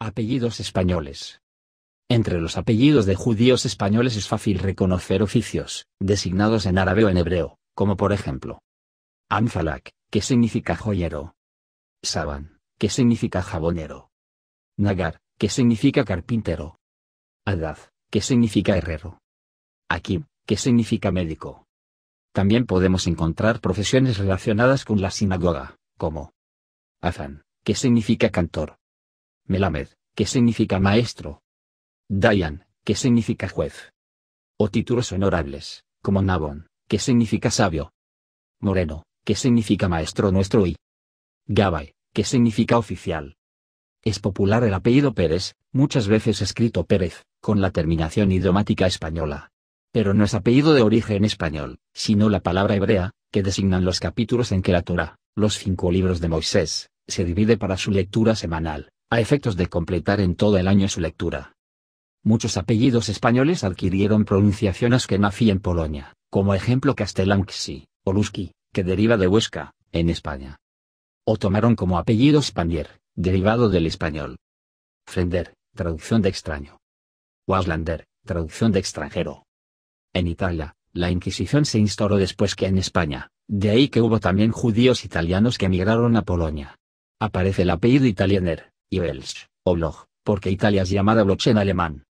Apellidos españoles. Entre los apellidos de judíos españoles es fácil reconocer oficios, designados en árabe o en hebreo, como por ejemplo. Amzalak, que significa joyero. Saban, que significa jabonero. Nagar, que significa carpintero. Adad, que significa herrero. Akim, que significa médico. También podemos encontrar profesiones relacionadas con la sinagoga, como. Azan, que significa cantor. Melamed, que significa maestro. Dayan, que significa juez. O títulos honorables, como Nabón, que significa sabio. Moreno, que significa maestro nuestro y Gabay, que significa oficial. Es popular el apellido Pérez, muchas veces escrito Pérez, con la terminación idiomática española. Pero no es apellido de origen español, sino la palabra hebrea, que designan los capítulos en que la Torah, los cinco libros de Moisés, se divide para su lectura semanal a efectos de completar en todo el año su lectura. Muchos apellidos españoles adquirieron pronunciaciones que nafi en Polonia, como ejemplo Castellanxi, Oluski, que deriva de Huesca, en España. O tomaron como apellido Spanier, derivado del español. Frender, traducción de extraño. Waslander, traducción de extranjero. En Italia, la Inquisición se instauró después que en España, de ahí que hubo también judíos italianos que emigraron a Polonia. Aparece el apellido Italianer y Welsh, o blog, porque Italia es llamada blockchain alemán.